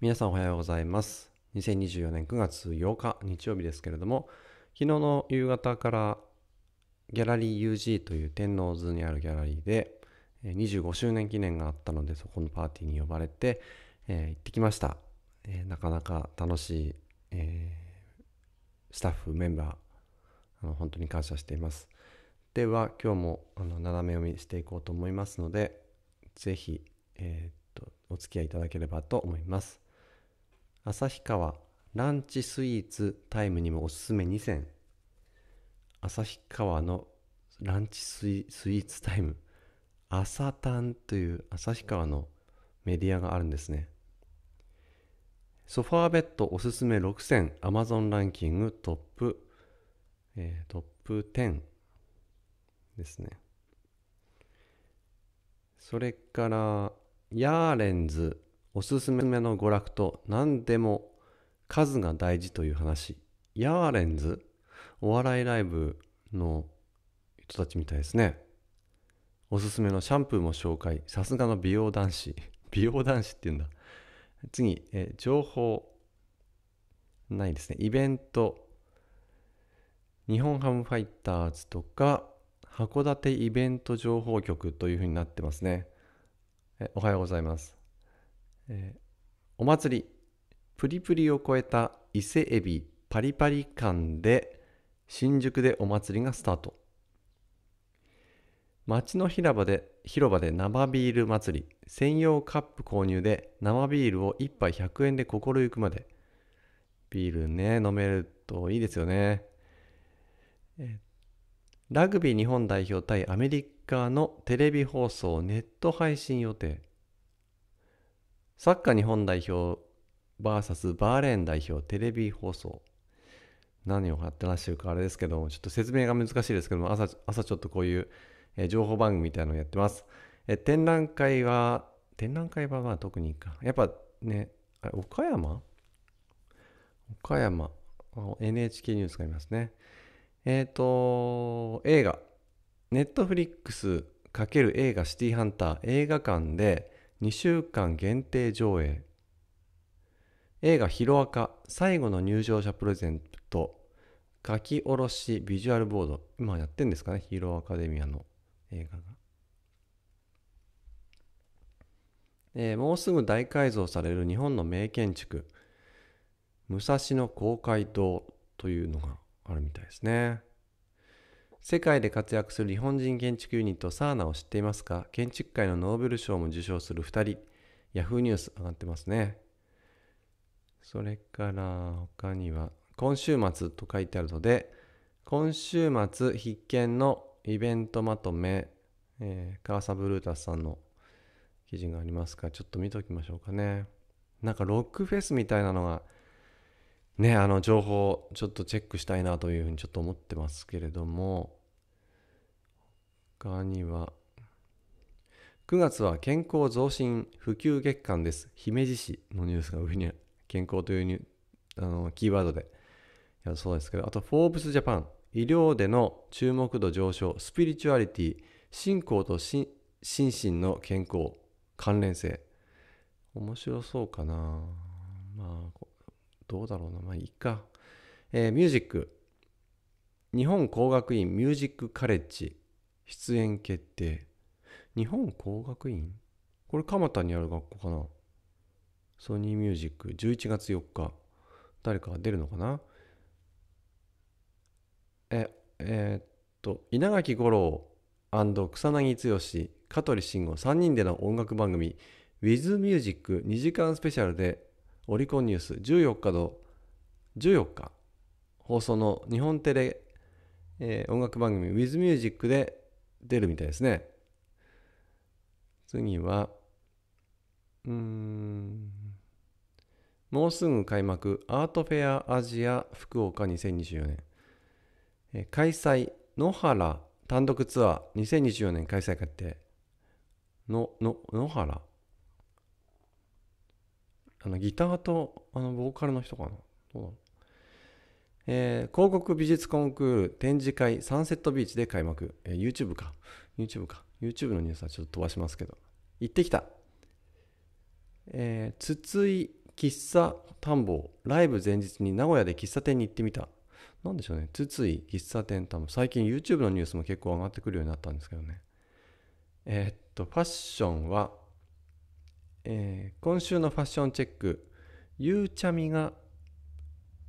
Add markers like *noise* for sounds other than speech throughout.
皆さんおはようございます。2024年9月8日日曜日ですけれども、昨日の夕方からギャラリー UG という天王洲にあるギャラリーで25周年記念があったのでそこのパーティーに呼ばれて、えー、行ってきました、えー、なかなか楽しい、えー、スタッフメンバーあの本当に感謝していますでは今日もあの斜め読みしていこうと思いますのでぜひ、えー、お付き合いいただければと思います旭川ランチスイーツタイムにもおすすめ2選旭川のランチスイーツタイム朝タンという旭川のメディアがあるんですねソファーベッドおすすめ6選アマゾンランキングトップ、えー、トップ10ですねそれからヤーレンズおすすめの娯楽と何でも数が大事という話ヤーレンズお笑いライブの人たちみたいですねおすすめのシャンプーも紹介さすがの美容男子 *laughs* 美容男子って言うんだ次え情報ないですねイベント日本ハムファイターズとか函館イベント情報局というふうになってますねおはようございますえー、お祭りプリプリを超えた伊勢エビパリパリ感で新宿でお祭りがスタート町の広場で広場で生ビール祭り専用カップ購入で生ビールを1杯100円で心ゆくまでビールね飲めるといいですよねラグビー日本代表対アメリカのテレビ放送ネット配信予定サッカー日本代表 VS バーレーン代表テレビ放送何をやってらっしゃるかあれですけどもちょっと説明が難しいですけども朝朝ちょっとこういう、えー、情報番組みたいなのをやってます、えー、展覧会は展覧会はまあ特にかやっぱね岡山岡山 NHK ニュースがありますねえっ、ー、と映画ネットフリックス×映画シティハンター映画館で2週間限定上映映画「ヒロアカ最後の入場者プレゼント」書き下ろしビジュアルボード今やってんですかねヒーローアカデミアの映画が、えー、もうすぐ大改造される日本の名建築武蔵野公会堂というのがあるみたいですね世界で活躍する日本人建築ユニットサーナを知っていますか建築界のノーベル賞も受賞する2人 Yahoo ニュース上がってますねそれから他には今週末と書いてあるので今週末必見のイベントまとめ、えー、カーサブルータスさんの記事がありますかちょっと見ときましょうかねなんかロックフェスみたいなのがね、あの情報ちょっとチェックしたいなというふうにちょっと思ってますけれども他には9月は健康増進普及月間です姫路市のニュースが上に健康というあのキーワードでやそうですけどあと「フォーブスジャパン医療での注目度上昇スピリチュアリティ信仰と心身の健康関連性面白そうかなまあどうだろうな、まあいいか。えー、ミュージック。日本工学院ミュージックカレッジ出演決定。日本工学院これ蒲田にある学校かな。ソニーミュージック11月4日。誰かが出るのかなえ、えー、っと、稲垣吾郎草薙剛、香取慎吾3人での音楽番組 With Music2 時間スペシャルでオリコンニュース14日の14日放送の日本テレ、えー、音楽番組 WithMusic で出るみたいですね次はうんもうすぐ開幕アートフェアアジア福岡2024年、えー、開催野原単独ツアー2024年開催決定のの野原あのギターとあのボーカルの人かなどうだろう、えー、広告美術コンクール展示会サンセットビーチで開幕、えー、YouTube か YouTube か YouTube のニュースはちょっと飛ばしますけど行ってきた、えー、筒井喫茶探訪ライブ前日に名古屋で喫茶店に行ってみた何でしょうね筒井喫茶店探訪最近 YouTube のニュースも結構上がってくるようになったんですけどねえー、っとファッションはえー、今週のファッションチェックゆうちゃみが、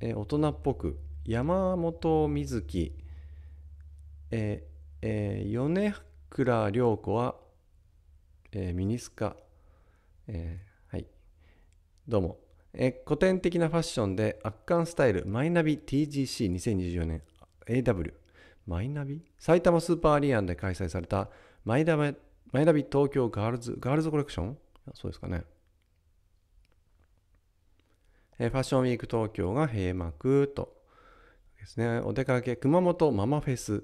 えー、大人っぽく山本瑞希、えーえー、米倉涼子は、えー、ミニスカ、えー、はいどうも、えー、古典的なファッションで圧巻スタイルマイナビ TGC2024 年 AW マイナビ埼玉スーパーアリアンで開催されたマイナビ東京ガールズガールズコレクションそうですかね。えー、ファッションウィーク東京が閉幕と。ですね。お出かけ、熊本ママフェス。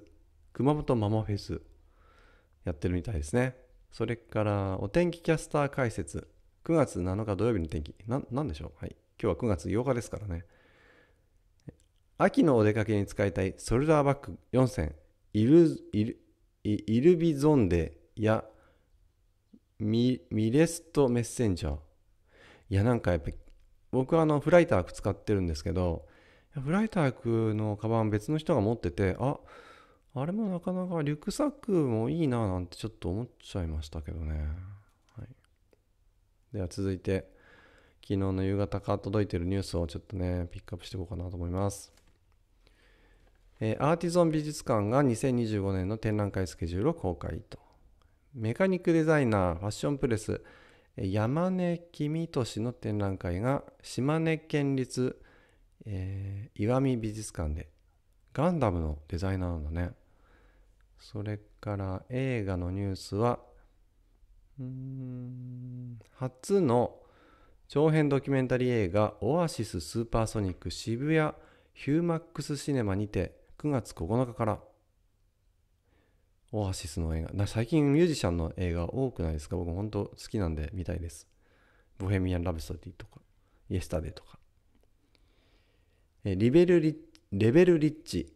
熊本ママフェス。やってるみたいですね。それから、お天気キャスター解説。9月7日土曜日の天気。な、なんでしょうはい。今日は9月8日ですからね。秋のお出かけに使いたいソルダーバッグ4選。イル、イル、イルビゾンデやミミレストメッセンジャー。いや、なんかやっぱ僕はあのフライターク使ってるんですけど、フライタークのカバン別の人が持ってて、ああれもなかなかリュックサックもいいななんてちょっと思っちゃいましたけどね。はい、では続いて、昨日の夕方から届いてるニュースをちょっとね、ピックアップしていこうかなと思います。えー、アーティゾン美術館が2025年の展覧会スケジュールを公開と。メカニックデザイナーファッションプレス山根公俊の展覧会が島根県立、えー、石見美術館でガンダムのデザイナーなんだねそれから映画のニュースはうん初の長編ドキュメンタリー映画「オアシススーパーソニック渋谷ヒューマックスシネマ」にて9月9日からオアシスの映画。最近ミュージシャンの映画多くないですか僕本当好きなんで見たいです。ボヘミアン・ラブソディとか、イエスタデーとか。えリベルリレベルリッチ。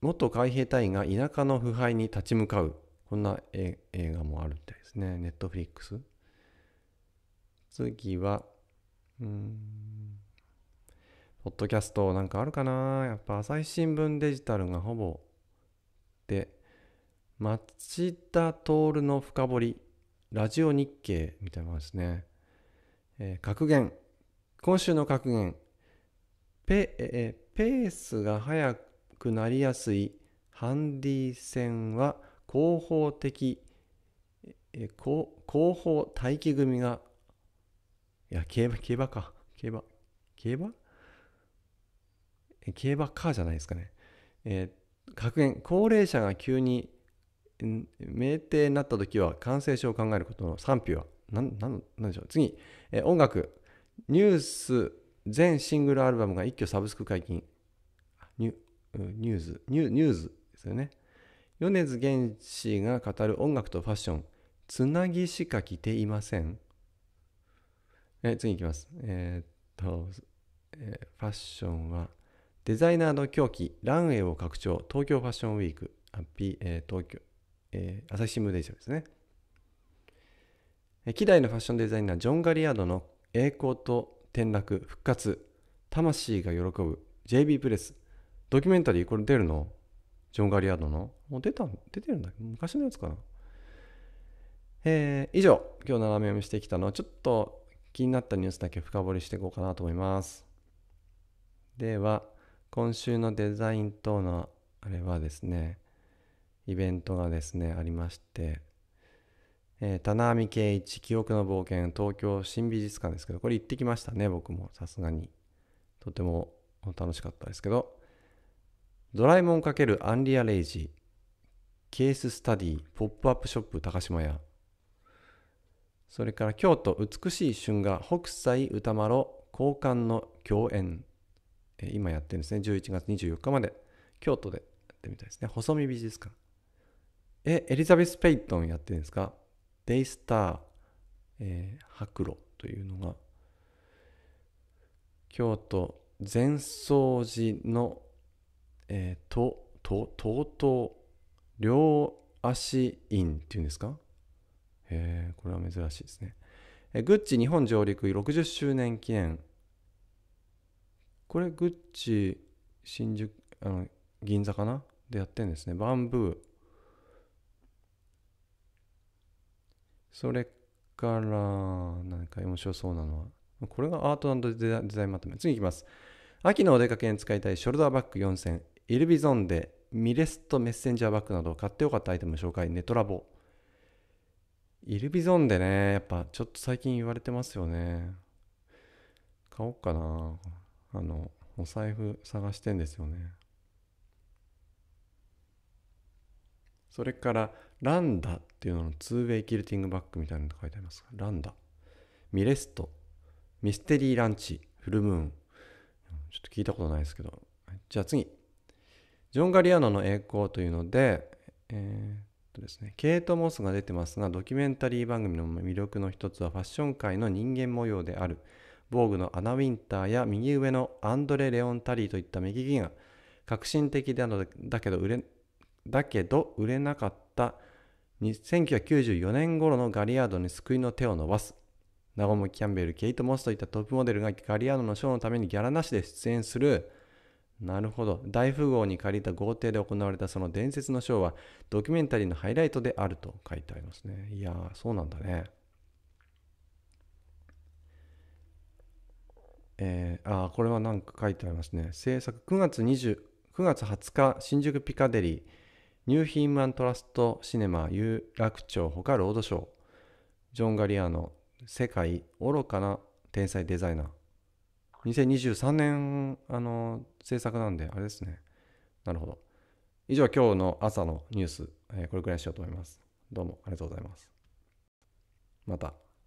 元海兵隊員が田舎の腐敗に立ち向かう。こんな映画もあるみたいですね。ネットフリックス。次は、うん、ポッドキャストなんかあるかなやっぱ朝日新聞デジタルがほぼで、町田徹の深掘りラジオ日経みたいなものですね、えー、格言今週の格言ペ,、えー、ペースが速くなりやすいハンディ戦は後方的、えー、広報待機組がいや競馬競馬か競馬競馬競馬かじゃないですかね、えー、格言高齢者が急に酩酊になった時は感染症を考えることの賛否は何何何でしょう次、え音楽ニュース全シングルアルバムが一挙サブスク解禁ニュニューズニュニューズですよね米津玄師が語る音楽とファッションつなぎしか着ていませんえ次いきますえー、っと、えー、ファッションはデザイナーの狂気ランウェイを拡張東京ファッションウィークあ、P えー、東京えー、朝日新聞デジタルですね。希代のファッションデザイナージョン・ガリアードの栄光と転落復活魂が喜ぶ JB プレスドキュメンタリーこれ出るのジョン・ガリアードのもう出た出てるんだ昔のやつかなえー、以上今日斜め読みしてきたのは、ちょっと気になったニュースだけ深掘りしていこうかなと思いますでは今週のデザイン等のあれはですねイベントがですねありまして、え棚網圭一記憶の冒険東京新美術館ですけどこれ行ってきましたね僕もさすがにとても楽しかったですけどドラえもん×アンリアレイジケーススタディポップアップショップ高島屋それから京都美しい春画北斎歌麿交換の共演今やってるんですね11月24日まで京都でやってみたいですね細見美術館え、エリザベス・ペイトンやってるんですかデイスター、えー、白露というのが、京都禅宗寺の、えー、と、と、とうとう、両足院っていうんですかえー、これは珍しいですね。えグッチ日本上陸60周年記念。これ、グッチ新宿、あの、銀座かなでやってんですね。バンブー。それから、何か面白そうなのは、これがアートデザインまとめ。次いきます。秋のお出かけに使いたいショルダーバッグ4 0イルビゾンデ、ミレストメッセンジャーバッグなど買ってよかったアイテム紹介、ネトラボ。イルビゾンデね、やっぱちょっと最近言われてますよね。買おうかな。あの、お財布探してんですよね。それからランダっていうのの 2way キルティングバックみたいなのと書いてありますが、ランダ。ミレスト。ミステリーランチ。フルムーン。ちょっと聞いたことないですけど。じゃあ次。ジョン・ガリアーノの栄光というので、えー、とですね、ケイト・モスが出てますが、ドキュメンタリー番組の魅力の一つはファッション界の人間模様である、防具のアナ・ウィンターや右上のアンドレ・レオン・タリーといった右利きが革新的であだけど売れだけど売れなかった1994年頃のガリアードに救いの手を伸ばすナゴム・キャンベル、ケイト・モスといったトップモデルがガリアードのショーのためにギャラなしで出演するなるほど大富豪に借りた豪邸で行われたその伝説のショーはドキュメンタリーのハイライトであると書いてありますねいやそうなんだねえー、あこれは何か書いてありますね制作9月 ,20 9月20日新宿ピカデリーニューヒーマントラストシネマ有楽町ほかロードショー、ジョン・ガリアの世界愚かな天才デザイナー。2023年、あの、制作なんで、あれですね。なるほど。以上、今日の朝のニュース、えー、これくらいにしようと思います。どうもありがとうございます。また。